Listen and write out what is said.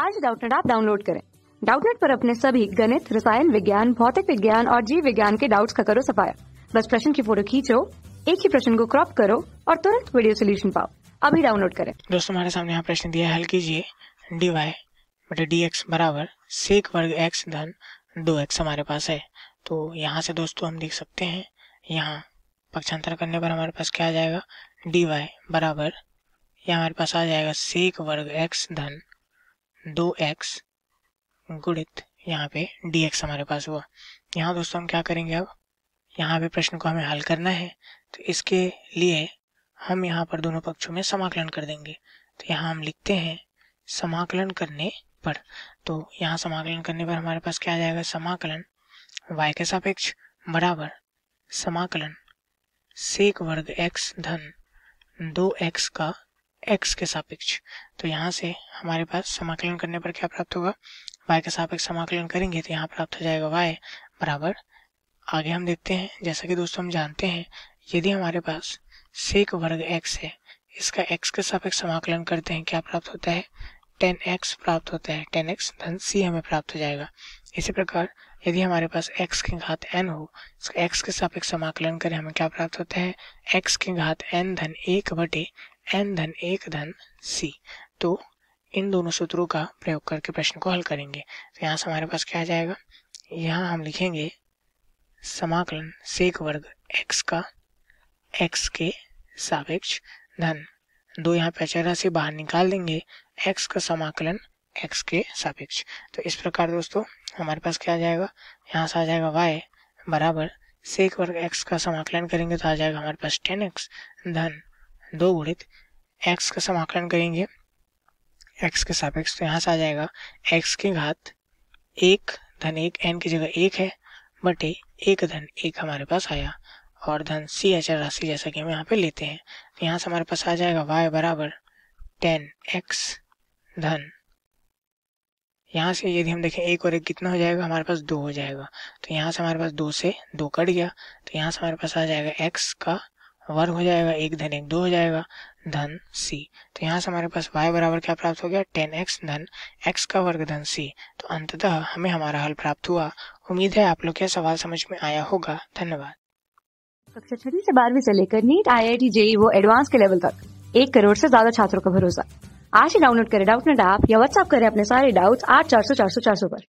आज डाउटनेट आप डाउनलोड करें डाउटनेट पर अपने सभी गणित रसायन विज्ञान भौतिक विज्ञान और जीव विज्ञान के डाउट्स का करो सफाया बस प्रश्न की फोटो खींचो एक ही प्रश्न को क्रॉप करो और तुरंत वीडियो सोल्यूशन पाओ अभी डाउनलोड करें दोस्तों हमारे सामने यहाँ प्रश्न दिया हल कीजिए डी वाई बटे डी एक्स बराबर सेक वर्ग एक्स धन दो एक्स हमारे पास है तो यहाँ से दोस्तों हम देख सकते हैं यहाँ पक्षांतर करने पर हमारे पास क्या आ जाएगा डी वाई बराबर यहाँ हमारे पास आ जाएगा सेक वर्ग एक्स धन दो एक्स गुणित यहाँ पे डी एक्स हमारे पास हुआ यहाँ दोस्तों हम क्या करेंगे अब यहाँ पे प्रश्न को हमें हल करना है तो इसके लिए हम यहाँ पर दोनों पक्षों में समाकलन कर देंगे तो यहाँ हम लिखते हैं समाकलन करने पर तो यहाँ समाकलन करने पर हमारे पास क्या आ जाएगा समाकलन y के सापेक्ष बराबर समाकलन सेक वर्ग एक्स धन दो एक्स का एक्स के सापेक्ष तो यहाँ से हमारे पास समाकलन करने पर क्या प्राप्त होगा वाई के सापेक्ष समाकलन करेंगे तो यहाँ प्राप्त हो जाएगा वाई बराबर आगे हम देखते हैं जैसा कि दोस्तों हम जानते हैं यदि हमारे पास सेक वर्ग एक्स है इसका एक्स के सापेक्ष समाकलन करते हैं क्या प्राप्त होता है टेन एक्स प्राप्त होता है टेन एक्स धन सी हमें प्राप्त हो जाएगा इसी प्रकार यदि हमारे पास x की घात n हो इसका x के सापेक्ष समाकलन करें हमें क्या प्राप्त होता है x की घात n धन एक बटे एन धन एक धन सी तो इन दोनों सूत्रों का प्रयोग करके प्रश्न को हल करेंगे तो यहाँ से हमारे पास क्या आ जाएगा यहाँ हम लिखेंगे समाकलन सेक वर्ग एक्स का एक्स के सापेक्ष धन दो यहाँ पे से बाहर निकाल देंगे एक्स का समाकलन एक्स के सापेक्ष तो इस प्रकार दोस्तों हमारे पास क्या आ जाएगा यहाँ से आ जाएगा वाई बराबर सेक वर्ग एक्स का समाकलन करेंगे तो आ जाएगा हमारे पास टेन एक्स धन दो गुणित एक्स का समाकलन करेंगे एक्स के सापेक्ष तो यहाँ से आ जाएगा एक्स की घात एक धन एक एन की जगह एक है बटे एक धन एक हमारे पास आया और धन सी अचर राशि जैसा कि हम यहाँ पे लेते हैं तो यहाँ से हमारे पास आ जाएगा वाई बराबर टेन एक्स धन यहाँ से यदि हम देखें एक और एक कितना हो जाएगा हमारे पास दो हो जाएगा तो यहाँ से हमारे पास दो से दो कट गया तो यहाँ से हमारे पास आ जाएगा एक्स का वर्ग हो जाएगा एक धन एक दो हो जाएगा धन सी तो यहाँ से हमारे पास वाई बराबर क्या प्राप्त हो गया टेन एक्स धन एक्स का वर्ग धन सी तो अंततः हमें हमारा हल प्राप्त हुआ उम्मीद है आप लोग यह सवाल समझ में आया होगा धन्यवाद कक्षा छठी से बारहवीं से लेकर NEET I I T JEE वो एडवांस के लेवल तक एक करोड़ से ज्यादा छात्रों का भरोसा आज ही डाउनलोड करें डाउट नेट ऐप या व्हाट्सअप करें अपने सारे डाउट्स आठ चार सौ चार सौ चार सौ पर